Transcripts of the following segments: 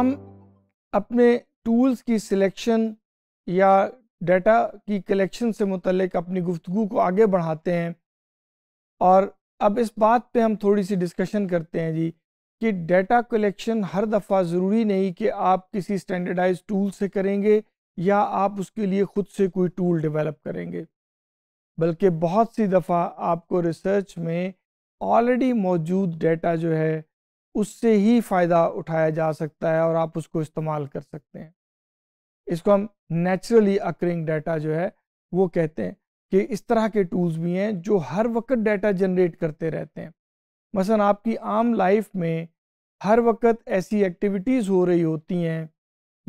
हम अपने टूल्स की सिलेक्शन या डाटा की कलेक्शन से मुतलक अपनी गुफ्तु को आगे बढ़ाते हैं और अब इस बात पे हम थोड़ी सी डिस्कशन करते हैं जी कि डाटा कलेक्शन हर दफ़ा ज़रूरी नहीं कि आप किसी स्टैंडर्डाइज टूल से करेंगे या आप उसके लिए ख़ुद से कोई टूल डेवलप करेंगे बल्कि बहुत सी दफ़ा आपको रिसर्च में ऑलरेडी मौजूद डेटा जो है उससे ही फ़ायदा उठाया जा सकता है और आप उसको इस्तेमाल कर सकते हैं इसको हम नेचुरली अक्रिंग डाटा जो है वो कहते हैं कि इस तरह के टूल्स भी हैं जो हर वक्त डाटा जनरेट करते रहते हैं मसलन आपकी आम लाइफ में हर वक्त ऐसी एक्टिविटीज़ हो रही होती हैं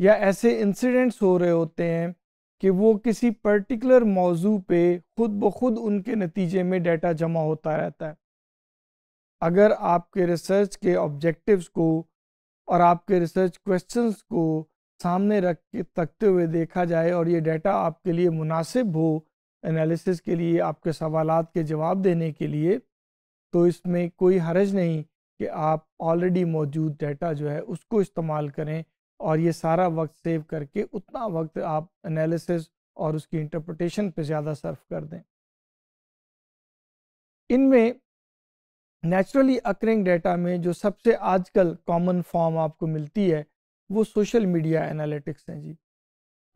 या ऐसे इंसिडेंट्स हो रहे होते हैं कि वो किसी पर्टिकुलर मौजू पे ख़ुद ब खुद उनके नतीजे में डाटा जमा होता रहता है अगर आपके रिसर्च के ऑब्जेक्टिव्स को और आपके रिसर्च क्वेश्चंस को सामने रख के तकते हुए देखा जाए और ये डाटा आपके लिए मुनासिब हो एनालिसिस के लिए आपके सवाल के जवाब देने के लिए तो इसमें कोई हरज नहीं कि आप ऑलरेडी मौजूद डाटा जो है उसको इस्तेमाल करें और ये सारा वक्त सेव करके उतना वक्त आप एनालिसिस और उसकी इंटरप्रटेशन पे ज़्यादा सर्व कर दें इनमें नेचुरली अक्रिंग डेटा में जो सबसे आजकल कॉमन फॉर्म आपको मिलती है वो सोशल मीडिया एनालिटिक्स हैं जी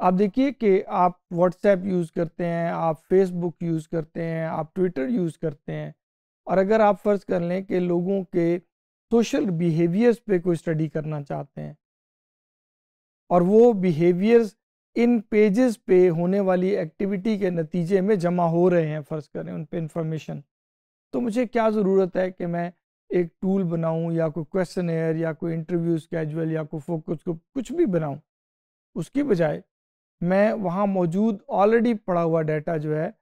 आप देखिए कि आप व्हाट्सएप यूज़ करते हैं आप फेसबुक यूज़ करते हैं आप ट्विटर यूज़ करते हैं और अगर आप फ़र्ज़ कर लें कि लोगों के सोशल बिहेवियर्स पे कोई स्टडी करना चाहते हैं और वो बिहेवियर्स इन पेजेस पे होने वाली एक्टिविटी के नतीजे में जमा हो रहे हैं फ़र्ज़ करें उन पर इंफॉर्मेशन तो मुझे क्या ज़रूरत है कि मैं एक टूल बनाऊं या कोई क्वेश्चन एयर या कोई इंटरव्यू स्कैजुअल या कोई फोकस ग्रुप कुछ भी बनाऊं उसकी बजाय मैं वहाँ मौजूद ऑलरेडी पड़ा हुआ डाटा जो है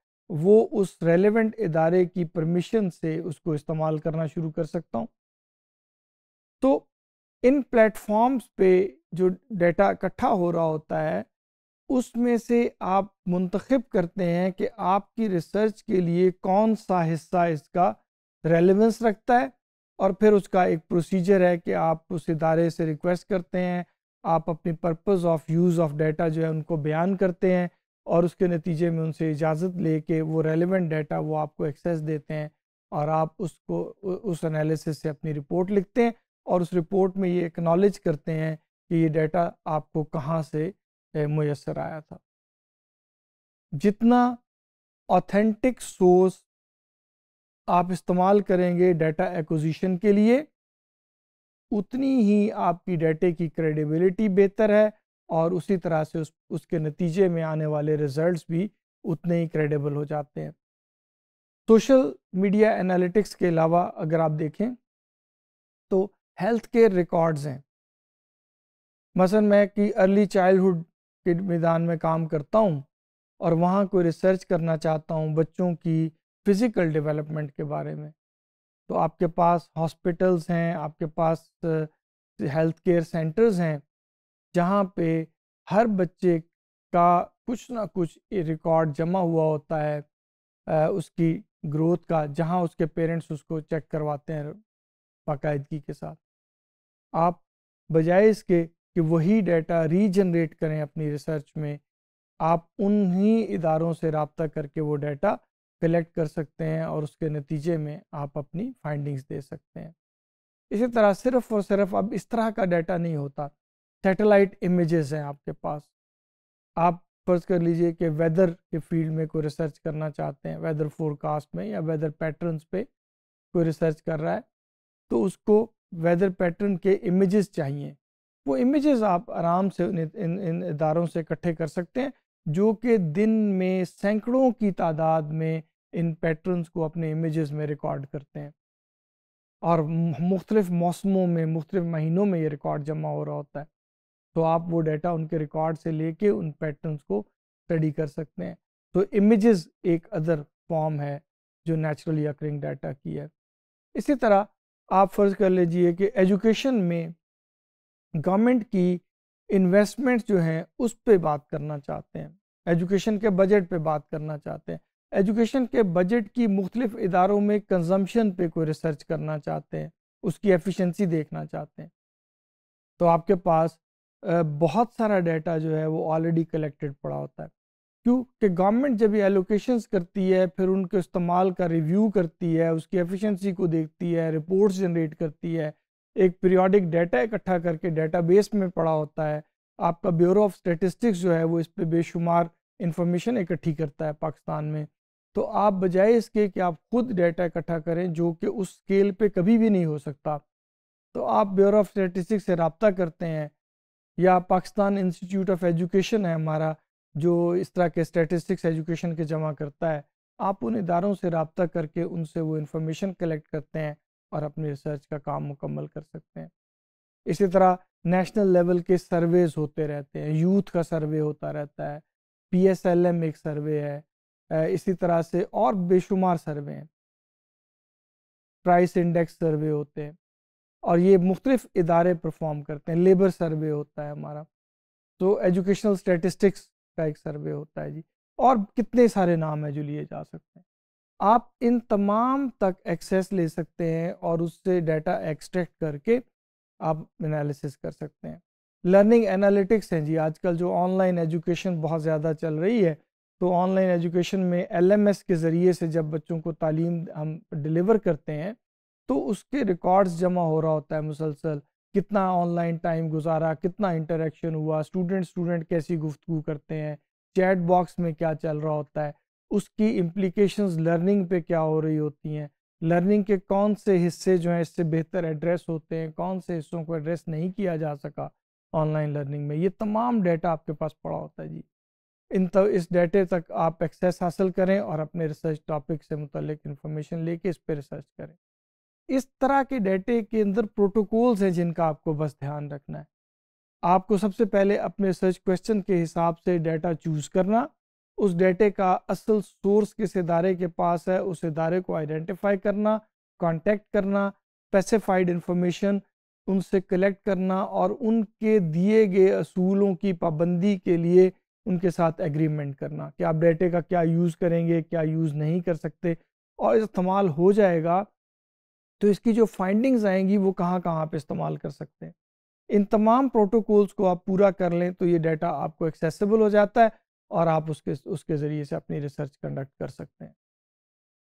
वो उस रेलेवेंट इदारे की परमिशन से उसको इस्तेमाल करना शुरू कर सकता हूँ तो इन प्लेटफॉर्म्स पे जो डाटा इकट्ठा हो रहा होता है उसमें से आप मुंतखब करते हैं कि आपकी रिसर्च के लिए कौन सा हिस्सा इसका रेलिवेंस रखता है और फिर उसका एक प्रोसीजर है कि आप उस इदारे से रिक्वेस्ट करते हैं आप अपने purpose of use of data जो है उनको बयान करते हैं और उसके नतीजे में उनसे इजाज़त ले के वो रेलिवेंट डाटा वो आपको एक्सेस देते हैं और आप उसको उस एनालिसिस से अपनी रिपोर्ट लिखते हैं और उस रिपोर्ट में ये एक्नॉलेज करते हैं कि ये डाटा आपको कहाँ से मैसर आया था जितना ऑथेंटिक सोर्स आप इस्तेमाल करेंगे डाटा एक्विजिशन के लिए उतनी ही आपकी डाटे की क्रेडिबिलिटी बेहतर है और उसी तरह से उस उसके नतीजे में आने वाले रिजल्ट्स भी उतने ही क्रेडिबल हो जाते हैं सोशल मीडिया एनालिटिक्स के अलावा अगर आप देखें तो हेल्थ केयर रिकॉर्ड्स हैं मसलन मैं कि अर्ली चाइल्डहुड के मैदान में काम करता हूँ और वहाँ कोई रिसर्च करना चाहता हूँ बच्चों की फिज़िकल डेवलपमेंट के बारे में तो आपके पास हॉस्पिटल्स हैं आपके पास हेल्थ केयर सेंटर्स हैं जहाँ पे हर बच्चे का कुछ ना कुछ रिकॉर्ड जमा हुआ होता है उसकी ग्रोथ का जहाँ उसके पेरेंट्स उसको चेक करवाते हैं बाकायदगी के साथ आप बजाय इसके कि वही डाटा रीजनरेट करें अपनी रिसर्च में आप उन्हीं इदारों से रबता करके वो डाटा कलेक्ट कर सकते हैं और उसके नतीजे में आप अपनी फाइंडिंग्स दे सकते हैं इसी तरह सिर्फ और सिर्फ अब इस तरह का डाटा नहीं होता सैटेलाइट इमेजेस हैं आपके पास आप फर्ज कर लीजिए कि वेदर के फील्ड में कोई रिसर्च करना चाहते हैं वेदर फोरकास्ट में या वेदर पैटर्न्स पे कोई रिसर्च कर रहा है तो उसको वेदर पैटर्न के इमेजेस चाहिए वो इमेजेस आप आराम से इन इन, इन इदारों से इकट्ठे कर सकते हैं जो कि दिन में सैकड़ों की तादाद में इन पैटर्न्स को अपने इमेजेस में रिकॉर्ड करते हैं और मुख्तलिफ मौसमों में मुख्तलिफ महीनों में ये रिकॉर्ड जमा हो रहा होता है तो आप वो डाटा उनके रिकॉर्ड से लेके उन पैटर्न्स को स्टडी कर सकते हैं तो इमेजेस एक अदर फॉर्म है जो नेचुरली अक्रिंग डाटा की है इसी तरह आप फर्ज़ कर लीजिए कि एजुकेशन में गवर्नमेंट की इन्वेस्टमेंट जो हैं उस पर बात करना चाहते हैं एजुकेशन के बजट पे बात करना चाहते हैं एजुकेशन के बजट की मुख्तलिफ इदारों में कंजम्पशन पे कोई रिसर्च करना चाहते हैं उसकी एफिशिएंसी देखना चाहते हैं तो आपके पास बहुत सारा डाटा जो है वो ऑलरेडी कलेक्टेड पड़ा होता है क्योंकि गवर्नमेंट जब ये एलोकेशंस करती है फिर उनके इस्तेमाल का रिव्यू करती है उसकी एफिशिएंसी को देखती है रिपोर्ट्स जनरेट करती है एक पीरियोडिक डाटा इकट्ठा करके डेटाबेस में पड़ा होता है आपका ब्यूरो ऑफ स्टेटिस्टिक्स जो है वो इस पर बेशुमार इंफॉर्मेशन इकट्ठी करता है पाकिस्तान में तो आप बजाय इसके कि आप खुद डाटा इकट्ठा करें जो कि उस स्केल पे कभी भी नहीं हो सकता तो आप ब्यूरो ऑफ स्टेटिस्टिक्स से रबता करते हैं या पाकिस्तान इंस्टीट्यूट ऑफ एजुकेशन है हमारा जो इस तरह के स्टेटिस्टिक्स एजुकेशन के जमा करता है आप उन इदारों से रबता करके उनसे वो इन्फॉर्मेशन कलेक्ट करते हैं और अपनी रिसर्च का काम मुकम्मल कर सकते हैं इसी तरह नेशनल लेवल के सर्वेज होते रहते हैं यूथ का सर्वे होता रहता है पी एस एल एम एक सर्वे है इसी तरह से और बेशुमार सर्वे हैं प्राइस इंडेक्स सर्वे होते हैं और ये मुख्तलिफ इदारे परफॉर्म करते हैं लेबर सर्वे होता है हमारा तो एजुकेशनल स्टेटिस्टिक्स का एक सर्वे होता है जी और कितने सारे नाम है जो लिए जा सकते हैं आप इन तमाम तक एक्सेस ले सकते हैं और उससे डाटा एक्सट्रैक्ट करके आप एनालिसिस कर सकते हैं लर्निंग एनालिटिक्स हैं जी आजकल जो ऑनलाइन एजुकेशन बहुत ज़्यादा चल रही है तो ऑनलाइन एजुकेशन में एलएमएस के ज़रिए से जब बच्चों को तालीम हम डिलीवर करते हैं तो उसके रिकॉर्ड्स जमा हो रहा होता है मुसलसल कितना ऑनलाइन टाइम गुजारा कितना इंटरेक्शन हुआ स्टूडेंट स्टूडेंट कैसी गुफ्तु करते हैं चैट बॉक्स में क्या चल रहा होता है उसकी इम्प्लीकेशंस लर्निंग पे क्या हो रही होती हैं लर्निंग के कौन से हिस्से जो हैं इससे बेहतर एड्रेस होते हैं कौन से हिस्सों को एड्रेस नहीं किया जा सका ऑनलाइन लर्निंग में ये तमाम डेटा आपके पास पड़ा होता है जी इन तो इस डेटे तक आप एक्सेस हासिल करें और अपने रिसर्च टॉपिक से मुतलिक इन्फॉर्मेशन लेके इस पर रिसर्च करें इस तरह के डेटे के अंदर प्रोटोकॉल्स हैं जिनका आपको बस ध्यान रखना है आपको सबसे पहले अपने रिसर्च क्वेश्चन के हिसाब से डेटा चूज करना उस डेटे का असल सोर्स किस इदारे के पास है उस इदारे को आइडेंटिफाई करना कॉन्टेक्ट करना स्पेसिफाइड इंफॉर्मेशन उनसे कलेक्ट करना और उनके दिए गए असूलों की पाबंदी के लिए उनके साथ एग्रीमेंट करना कि आप डेटे का क्या यूज़ करेंगे क्या यूज़ नहीं कर सकते और इस्तेमाल हो जाएगा तो इसकी जो फाइंडिंग्स आएंगी वो कहाँ कहाँ पे इस्तेमाल कर सकते हैं इन तमाम प्रोटोकॉल्स को आप पूरा कर लें तो ये डाटा आपको एक्सेसिबल हो जाता है और आप उसके उसके ज़रिए से अपनी रिसर्च कंडक्ट कर सकते हैं